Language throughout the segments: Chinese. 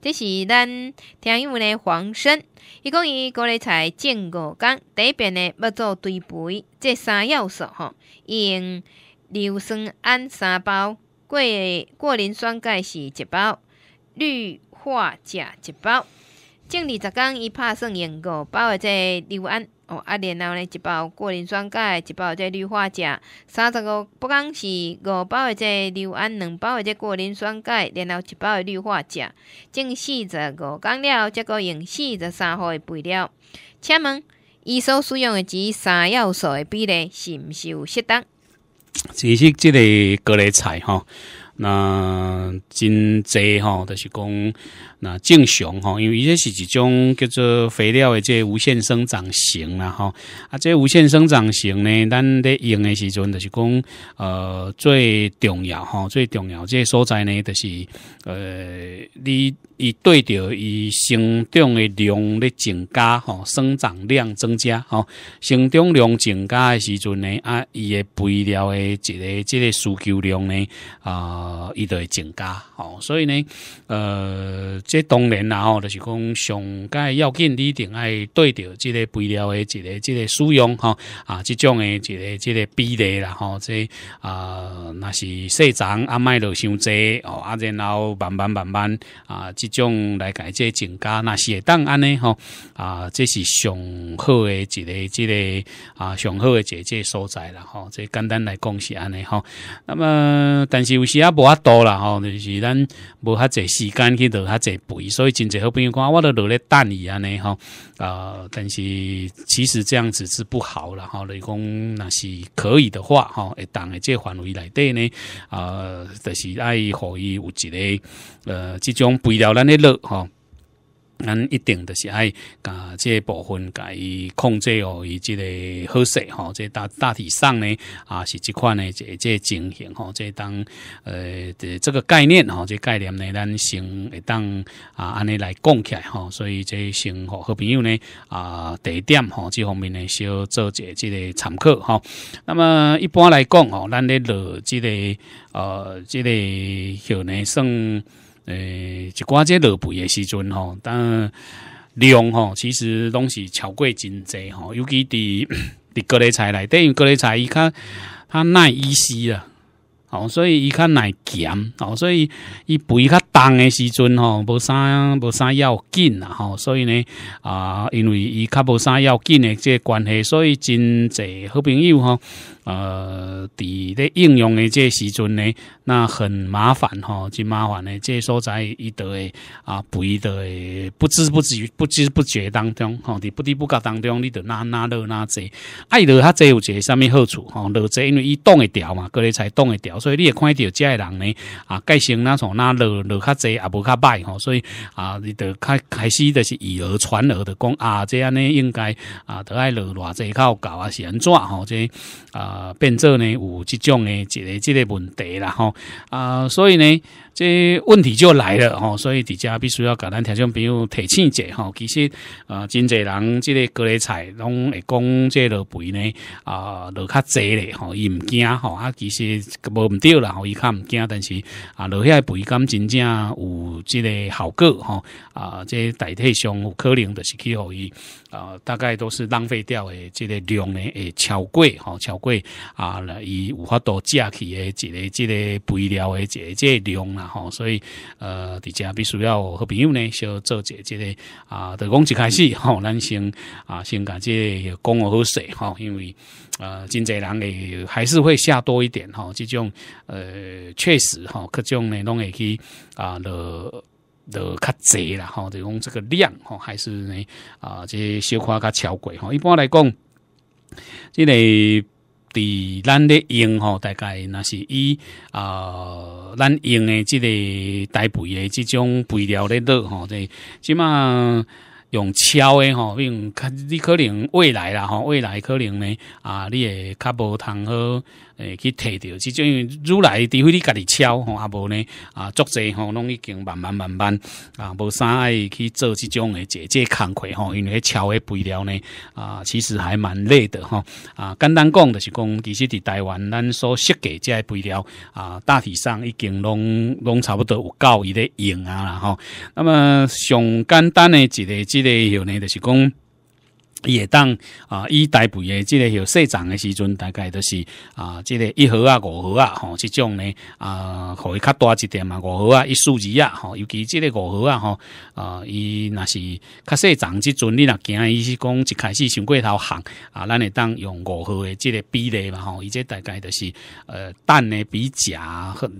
这是咱天母的黄生，伊讲伊过日才种五工，第一遍呢要做堆肥，这三要素吼，用硫酸铵三包，过过磷酸钙是一包，氯化钾一包，种二十工，伊拍算用五包的这硫铵。哦，啊，然后呢，一包过磷酸钙，一包这氯化钾，三十五，不讲是五包的这硫胺，两包的这过磷酸钙，然后一包的氯化钾，正四十五缸了，结个用四十三号的肥料，请问，伊所使用的这三要素的比例是不是有适当？其实这类各类菜哈，那真多哈，就是讲。那常雄因为伊这是一种叫做肥料的即无限生长型啦吼。啊！即无限生长型呢，咱咧用的时阵，就是讲，呃，最重要吼，最重要即所在呢，就是，呃，你伊对着伊生长的量咧增加吼，生长量增加吼，生长量增加的时阵呢，啊，伊的肥料的一个即个需求量呢，啊，伊就会增加吼，所以呢，呃。即当然啦吼，就是讲上届要紧，你定爱对着即个肥料诶，这个即个使用吼啊，即种诶，这个即个比例啦吼，即啊，那是细长啊，卖得伤济哦，啊，然后慢慢慢慢啊，即种来改即增加那是当安尼吼啊，这是上好诶，一个即个啊，上好诶，即即所在啦吼，即简单来讲是安尼吼。那么，但是有时啊，无啊多啦吼，就是咱无遐济时间去做遐济。所以真侪好朋友讲，我都落咧等伊安尼吼。呃，但是其实这样子是不好了，哈。你讲若是可以的话，吼，会当诶，这范围内底呢，呃，就是爱互伊有一个呃，即种肥料咱的落，吼。咱一定的是爱，噶这个部分加伊控制哦，以及个好势吼，这大大体上呢啊是这款呢这这情形吼，这当呃这个概念吼，这概念呢咱先当啊安尼来讲起来哈，所以这先互好朋友呢啊地点吼这方面呢小做做个这个参考哈。那么一般来讲哦，咱咧落这个呃这个可呢算。诶，一寡即落肥的时阵吼，但量吼其实拢是超过真济吼，尤其伫 伫各类菜内，底，因各类菜伊较它耐依吸啊，吼，所以伊较耐咸，吼，所以伊肥较重的时阵吼，无啥无啥要紧啊，吼，所以呢啊，因为伊较无啥要紧这即关系，所以真济好朋友吼。呃，伫咧应用嘅这时阵咧，那很麻烦吼，真麻烦呢。这所在伊度诶，啊，不伊度诶，不知不觉、不知不觉当中，吼，伫不知不觉当中，你得哪哪落哪这，爱落较济有一个啥物好处，吼，落这因为伊冻会条嘛，个咧才冻会条，所以你会看到个人咧，啊，改成哪从哪落落较济也无较歹吼，所以啊，你得开开始就是以讹传讹的讲啊，这样呢应该啊，得爱落偌济较有够啊是安怎吼，这啊。啊变做呢有这种诶一个这个问题啦吼啊，所以呢，这问题就来了吼，所以底下必须要甲咱调众朋友提醒一下吼。其实啊，真济人这个各类菜拢会讲，这个肥呢啊，落较济咧吼，伊唔惊吼啊，其实无唔对啦吼，伊较唔惊，但是啊，落遐肥感真正有这个效果吼啊，这大体上有可能就是去后伊啊，大概都是浪费掉诶，这个量呢，会超过吼，超过。啊，以无法多加去的，一个、一个肥料的，一个、一个量啦，吼，所以呃，伫遮必须要和朋友呢，小做一、一个啊，从讲一开始吼，咱先啊，先即个讲好势吼，因为呃，真侪人诶，还是会下多一点吼，这种呃，确实吼，各种呢拢会去啊，了了较侪啦吼，这讲这个量吼，还是呢啊，这小夸较超贵吼，一般来讲，这个。伫咱咧用吼，大概那是以啊，咱用诶即个台培诶即种肥料咧落吼，即即码用敲诶吼，并你可能未来啦吼，未来可能呢啊，你会较无通好。诶，去摕着，即种因为愈来除非你家己敲吼，啊无呢啊，作者吼拢已经慢慢慢慢啊，无啥爱去做即种诶姐姐工课吼，因为敲诶肥料呢啊，其实还蛮累的吼啊。简单讲就是讲，其实伫台湾咱所设计这肥料啊，大体上已经拢拢差不多有够伊咧用啊啦吼。那么上简单的一个即类有呢，就是讲。也当啊，伊搭配的即个许细长的时阵，大概都是啊，即个一盒啊，五盒啊，吼，即种呢啊，可以较大一点嘛，五盒啊，一束枝啊，吼，尤其即个五盒啊，吼，啊，伊若是较细长即阵，你若惊伊是讲一开始先过头行啊，咱会当用五盒的即个比例嘛，吼，伊这大概都是呃，蛋呢比甲很。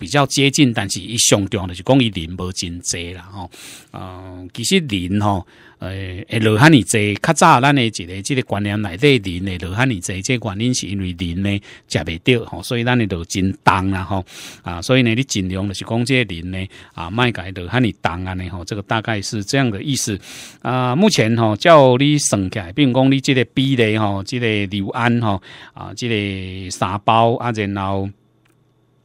比较接近，但是伊上重了就讲伊人无真侪啦吼，嗯，其实人吼，诶，落汉尼侪较早，咱的即个即个观念内底人会落汉尼侪即个原因是因为人呢食袂着吼，所以咱的就真重啦吼，啊，所以呢你尽量就是讲即个人呢啊，卖改落汉尼重安尼吼，这个大概是这样的意思啊。目前吼叫你算起来，比如讲你即个比例吼，即个硫胺吼啊，即个沙包啊，然后。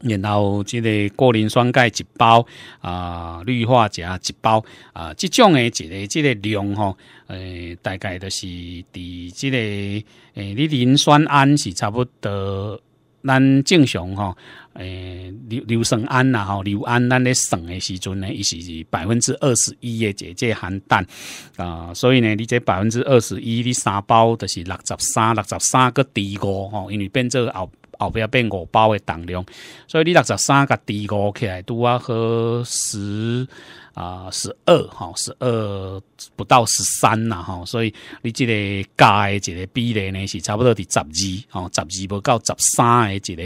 然后，即个过磷酸钙一包啊，氯化钾一包啊，即种诶，即个即个量吼，诶，大概都是伫即个诶，你磷酸铵是差不多咱正常吼，诶，硫硫酸铵啦吼，硫铵咱咧算诶时阵呢，伊是百分之二十一诶，姐姐含氮啊，所以呢，你即百分之二十一你三包都是六十三六十三个低果吼，因为变做后。后壁变五包的重量，所以你六十三个低五起来拄啊好十。啊，十二哈，十二不到十三呐哈，所以你这个加的这个比例呢是差不多伫十二哦，十二无到十三的这个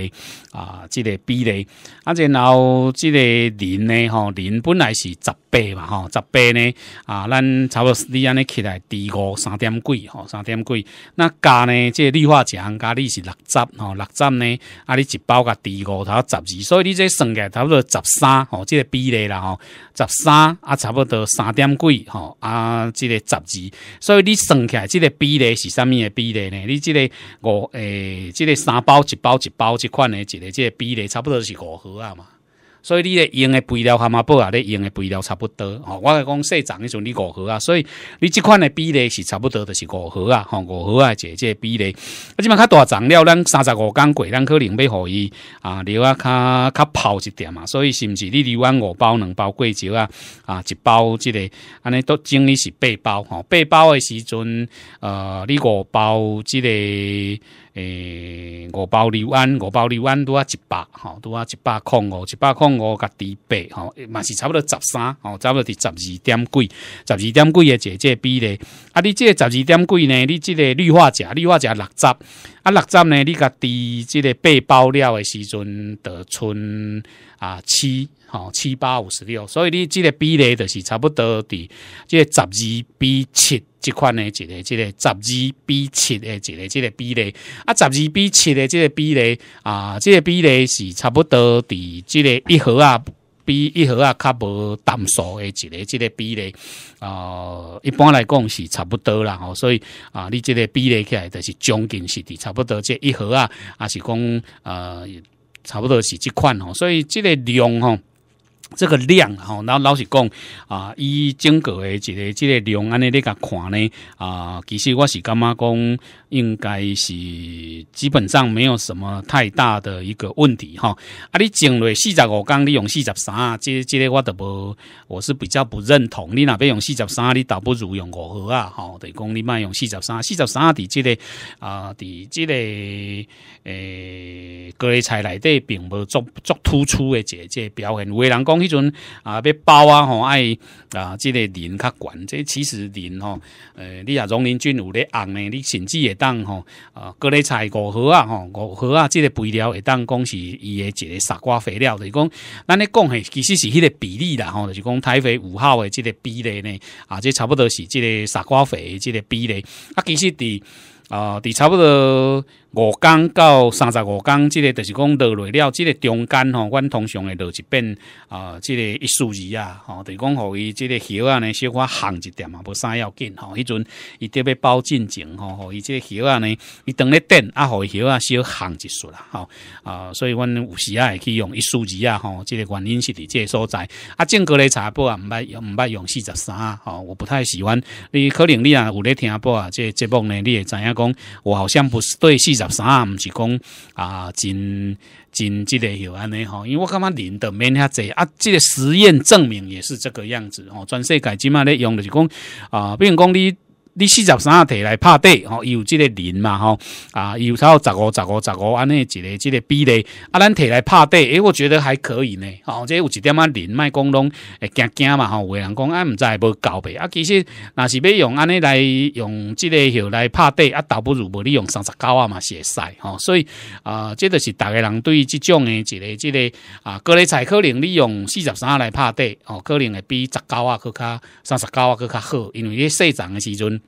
啊，这个比例，啊然后这个零呢哈，零本来是十八嘛哈，十八呢啊，咱差不多你安尼起来低五三点几哈，三点几，那加呢，这氯化钾加你是六十哦，六十呢，啊你一包甲，低五头十二，所以你这算起来差不多十三哦，这个比例啦哈，十三。啊，差不多三点几，吼啊，这个十二，所以你算起来，即个比例是啥物诶比例呢？你这个五，诶，这个三包、一包、一包、即款诶，一个即个比例差不多是五盒啊嘛。所以你咧用的肥料含啊布啊，你用的肥料差不多吼。我讲细长时阵你五盒啊，所以你这款的比例是差不多就是五盒啊，哈五盒啊，这这比例。啊，这嘛较大长了，咱三十五公贵，咱可能要给伊啊留啊，较较泡一点嘛。所以是不是你留安五包、两包贵少啊啊，一包之个安尼都整理是八包哈。八包的时阵，呃，你五包之个。诶，五包六安，五包六安都啊一百，好，都啊一百空，五，一百空，五甲低八，吼，嘛是差不多十三，哦，差不多伫十二点几，十二点几的姐个比例。啊，你这十二点几呢？你这个氯化钾，氯化钾六十，啊，六十呢？你甲低，这个八包料的时阵得剩啊七，吼，七八五十六，所以你这个比例就是差不多的，这十二比七。即款呢，一个、即个十二比七的，一个、即个比例啊，十二比七的，即个比例啊，即个比例是差不多伫即个一盒啊，比一盒啊较无淡数的，一个、即个比例啊，一般来讲是差不多啦，吼，所以啊，你即个比例起来就是将近是伫差不多这一盒啊，啊是讲呃，差不多是即款吼，所以即个量吼。这个量，然后老实讲啊，以整个的一个、这个量安尼咧甲看呢啊，其实我是感觉讲？应该是基本上没有什么太大的一个问题哈。啊，你整了四十五缸，你用四十三，这这个我都无，我是比较不认同。你那边用四十三，你倒不如用五盒啊。吼，等于讲你卖用四十三，四十三的这个啊，的这个诶，各类菜内底并无足足突出诶，这这表现。为人讲迄阵啊，要包啊吼，爱啊，这个磷较悬，这其实磷吼，诶，你啊，荣林俊有咧红诶，你甚至也。当吼啊，各类菜五合啊，吼五合啊，这个肥料会当讲是伊诶一个傻瓜肥料，就是讲，咱咧讲诶，其实是迄个比例啦，吼，就是讲台肥五号诶，这个比例呢，啊，这差不多是这个傻瓜肥，这个比例，啊，其实伫。啊，伫差不多五工到三十五工，即个就是讲落雷了，即个中间吼，阮通常会落一遍啊，即个一竖二啊，吼，就讲互伊即个叶啊呢，小可行一点啊，无啥要紧吼。迄阵伊特别包进前吼，吼，伊即个叶啊呢，伊等咧等啊，互叶啊小行一熟啦，吼啊，所以阮有时啊会去用一竖二啊，吼，即个原因是伫即个所在。啊，正哥咧查波啊，毋爱毋爱用四十三啊，吼，我不太喜欢。你可能你啊有咧听波啊，即个节目呢你会知影我好像不是对四十三，毋是讲啊，真真即个又安尼吼，因为我感觉人的面遐济啊，即个实验证明也是这个样子哦，全世界即嘛咧用的是讲啊，比如讲你。你四十三摕来拍地哦，有即个林嘛吼啊，伊有有十五、十五、十五安尼一个、即个比例，啊，咱摕来拍地，诶，我觉得还可以呢哦，这有一点啊零，卖讲拢会惊惊嘛吼，有人讲啊，毋知无交呗啊，其实若是要用安尼来用即个吼来拍地啊，倒不如无你用三十九啊嘛，会使吼，所以啊，这都是大家人对于即种诶一个、即个啊，各类菜可能你用四十三来拍地哦，可能会比十九啊较三十九啊佫较好，因为你细长诶时阵。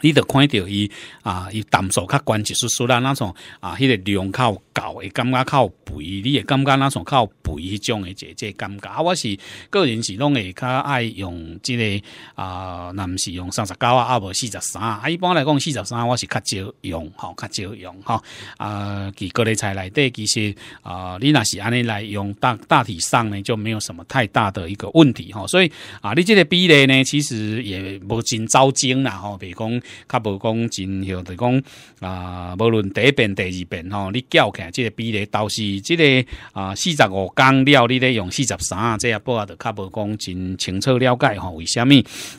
你著看到伊啊，伊淡数较关节舒舒啦，那种啊，迄个量较厚，会感觉较肥，你会感觉那种较肥迄种诶，姐姐感觉啊，我是个人是拢会较爱用即个啊，若、毋是用三十九啊，啊无四十三啊，一般来讲四十三我是较少用，吼，较少用吼。啊，几各类菜内底其实啊，你若是安尼来用，大大体上呢就没有什么太大的一个问题吼。所以啊，你即个比例呢，其实也无真糟精啦吼，比如讲。较无讲真，许就讲啊，无论第一遍、第二遍吼，你叫来，即个比例都是即个啊，四十五工料，你咧用四十三，这一不啊，就较无讲真清楚了解吼，为什么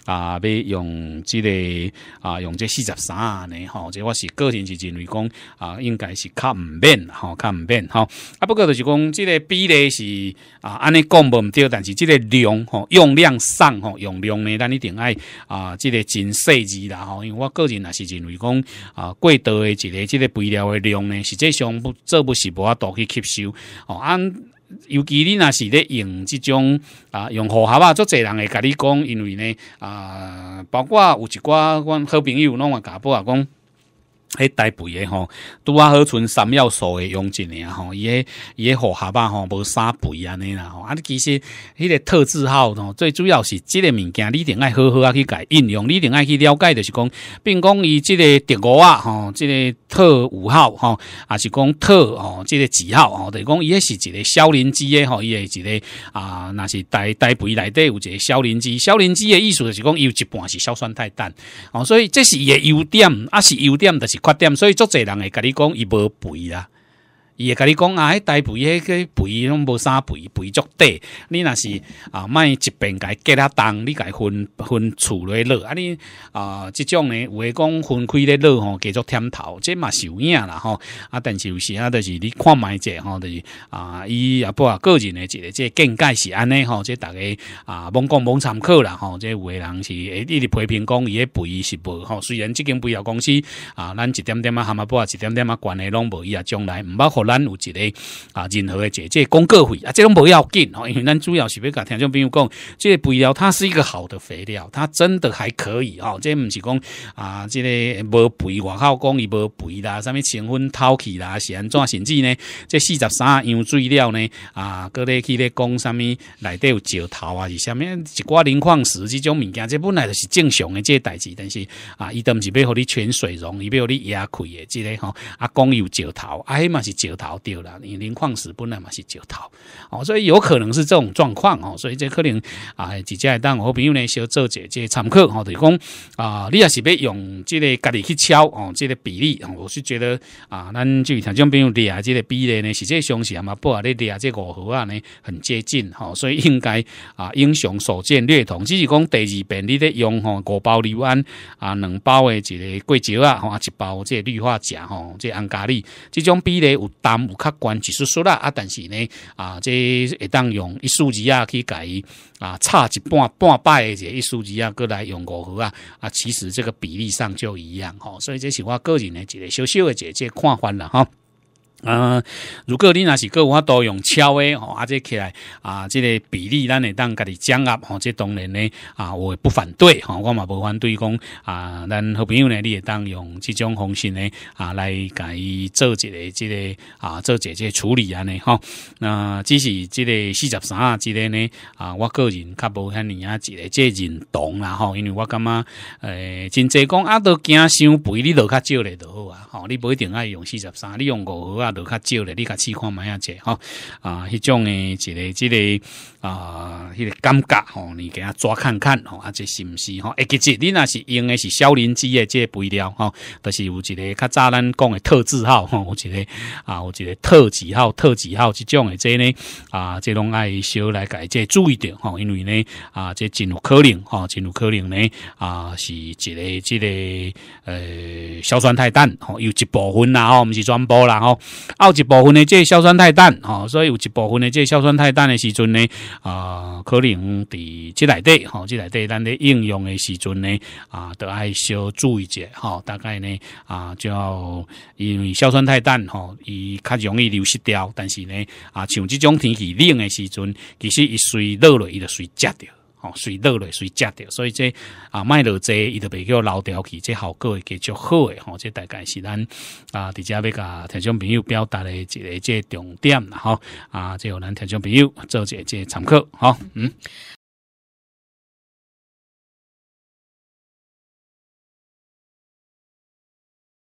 啊？要用即个啊，用这四十三呢？吼，即我是个性是认为讲啊，应该是较唔变，吼，较唔变，吼。啊。不过就是讲即个比例是啊，安尼讲无毋对，但是即个量吼，用量上吼，用量呢，咱一定爱啊，即个真细致啦，吼，因为。我个人也是认为，讲啊，过多的一个、这个肥料的量呢，实际上不、这不，是无法多去吸收。哦，按，尤其你若是咧用即种啊，用户盒啊，足侪人会甲你讲，因为呢啊，包括有一寡阮好朋友拢会甲我啊，讲。迄台肥诶吼，拄啊好存三要素诶，用一年吼，伊伊诶好下巴吼，无三肥安尼啦吼。啊，其实迄个特字号吼，最主要是即个物件，你一定爱好好啊去改应用，你一定爱去了解就是讲，并讲伊即个特五啊吼，即个特五号吼，还是讲特哦，即个字号吼，等于讲伊也是一个少磷基诶吼，伊诶一个啊，若是台台肥内底有一个少磷基，少磷基诶意思就是讲伊有一半是硝酸钛氮哦，所以这是伊诶优点，啊是优点，就是。缺点，所以作者人会甲你讲伊无肥啦。伊会甲你讲啊，迄大肥、迄个肥拢无啥肥，肥足底，你若是啊，卖一边伊给较重，你伊分分厝来落，啊，你啊，即种呢，有诶讲分开咧落吼，叫做添头，即嘛是有影啦吼。啊，但是有时啊，就是你看买者吼，就是啊，伊也不啊个人诶，即即见解是安尼吼，即大家啊，罔讲罔参考啦吼。即有诶人是会一直批评讲伊迄肥是无吼，虽然即间肥业公司啊，咱一点点啊，含啊不啊，一点点啊，关系拢无伊啊，将来毋捌互。咱有一个啊，任何诶，即即广告费啊，即种不要紧吼，因为咱主要是要甲听众朋友讲，即肥料它是一个好的肥料，它真的还可以吼，即毋是讲啊，即个无肥外口讲伊无肥啦，啥物成分透去啦，是安怎？甚至呢，即四十三样水料呢啊，各咧去咧讲啥物，内底有石头啊，是啥物？一挂磷矿石这种物件，即本来就是正常诶，即代志，但是啊，伊都毋是要互你全水溶，伊要你压溃诶，即个吼啊，讲有石头，哎嘛是石。头掉了，因为磷矿石本来嘛是石头，哦，所以有可能是这种状况哦，所以这可能啊，直接当好朋友呢，小做这个参考哦，就是讲啊，你也是要用这个家己去敲哦，这个比例哦，我是觉得啊，咱就像这种友例啊，这个比例呢，实际上什嘛，不啊，你比这五盒啊呢，很接近哦，所以应该啊，英雄所见略同，只是讲第二遍你得用哦，五包硫胺啊，两包的这个贵州啊，啊，一包这氯化钾哈，这安咖喱，这种比例有大。有较悬，一丝说啦，啊，但是呢，啊，这会当用一数字啊去甲伊啊，差一半半摆的这一数字啊过来用五盒啊，啊，其实这个比例上就一样，吼，所以这是我个人的一个小小的这这看法啦哈。嗯，如果你若是各法都用敲诶吼，啊，即起来啊，即个比例，咱会当家己掌握吼，即当然咧啊，我也不反对吼，我嘛无反对讲啊，咱好朋友咧，你也当用即种方式咧啊，来甲伊做一个即个啊，做一即个处理安尼吼。那只是即个四十三啊，即个呢啊，我个人较无遐尼啊，即个即认同啦吼，因为我感觉诶，真济讲啊，都惊伤肥，你都较少咧都好啊，吼，你无一定爱用四十三，你用五号啊。都较少咧，你甲试看买下者吼啊！迄种诶，一个、一个啊，迄个感觉吼，你给他抓看看吼，啊，这是毋是吼？诶，其实你若是用诶是消鳞机诶，个肥料吼，但是有一个较早咱讲诶特字号吼，有一个啊，有一个特字号、特字号即种诶，即呢啊，即拢爱小来改，即注意点吼，因为呢啊，即真有可能吼，真有可能呢啊，是一个、一个诶，硝酸太淡吼，有一部分啦吼，毋、是全部啦吼。有一部分的这硝酸钛氮，吼，所以有一部分的这硝酸钛氮的时阵呢，啊，可能伫这内底，吼，这内底，咱咧应用的时阵呢，啊，都爱小注意者，吼，大概呢，啊，就因为硝酸钛氮，吼，伊较容易流失掉，但是呢，啊，像这种天气冷的时阵，其实一随热了，伊就随结掉。吼，水落来水食着，所以这啊卖落这伊就比叫老掉去，这效果会加较好诶。吼，这大概是咱啊，伫遮要甲听众朋友表达诶一个这重点。吼，啊，即有咱听众朋友做一个这参考。吼，嗯。